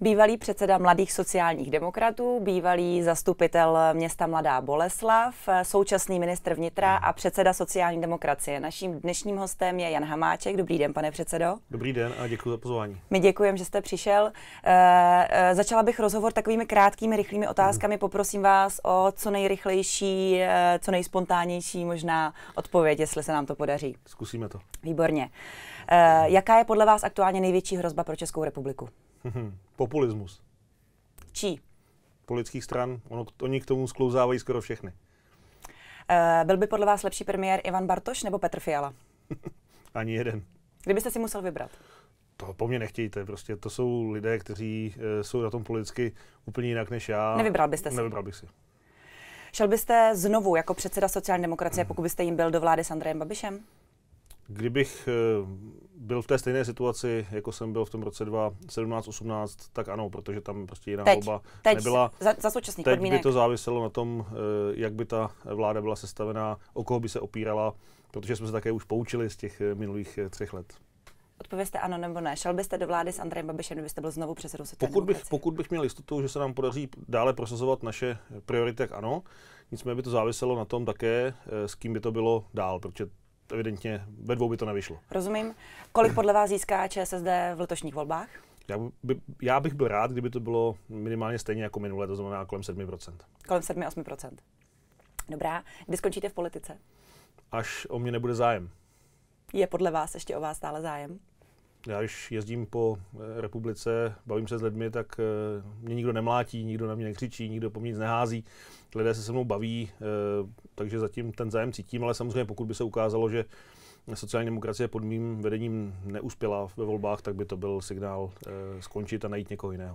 bývalý předseda Mladých sociálních demokratů, bývalý zastupitel města Mladá Boleslav, současný ministr vnitra a předseda sociální demokracie. Naším dnešním hostem je Jan Hamáček. Dobrý den, pane předsedo. Dobrý den a děkuji za pozvání. My děkujeme, že jste přišel. E, začala bych rozhovor takovými krátkými, rychlými otázkami. Poprosím vás o co nejrychlejší, eh, co nejspontánnější možná odpověď, jestli se nám to podaří. Zkusíme to. Výborně. E, jaká je podle vás aktuálně největší hrozba pro Českou republiku? Mhm. Populismus. Čí? Politických stran. Ono, oni k tomu sklouzávají skoro všechny. E, byl by podle vás lepší premiér Ivan Bartoš nebo Petr Fiala? Ani jeden. Kdybyste si musel vybrat? To po mně nechtějte, prostě to jsou lidé, kteří e, jsou na tom politicky úplně jinak než já. Nevybral byste si? Nevybral bych si. Šel byste znovu jako předseda sociální demokracie, pokud byste jim byl do vlády s Andrejem Babišem? Kdybych eh, byl v té stejné situaci, jako jsem byl v tom roce 2017-18, tak ano, protože tam prostě jiná teď, volba teď nebyla. Za, za současný teď podmínek. by to záviselo na tom, eh, jak by ta vláda byla sestavená, o koho by se opírala, protože jsme se také už poučili z těch eh, minulých třech let. Odpověste ano nebo ne. Šel byste do vlády s Andrejem Babišem, kdybyste byl znovu předsedou sociální pokud bych, pokud bych měl jistotu, že se nám podaří dále prosazovat naše priority, tak ano. Nicméně by to záviselo na tom také, s kým by to bylo dál, protože evidentně ve dvou by to nevyšlo. Rozumím. Kolik podle vás získá ČSSD v letošních volbách? Já, by, já bych byl rád, kdyby to bylo minimálně stejně jako minule, to znamená kolem 7%. Kolem 7-8%. Dobrá. Kdy skončíte v politice? Až o mě nebude zájem. Je podle vás ještě o vás stále zájem? já když jezdím po eh, republice, bavím se s lidmi, tak eh, mě nikdo nemlátí, nikdo na mě nekřičí, nikdo po mě nic nehází. Lidé se se mnou baví, eh, takže zatím ten zájem cítím, ale samozřejmě pokud by se ukázalo, že sociální demokracie pod mým vedením neuspěla ve volbách, tak by to byl signál skončit a najít někoho jiného.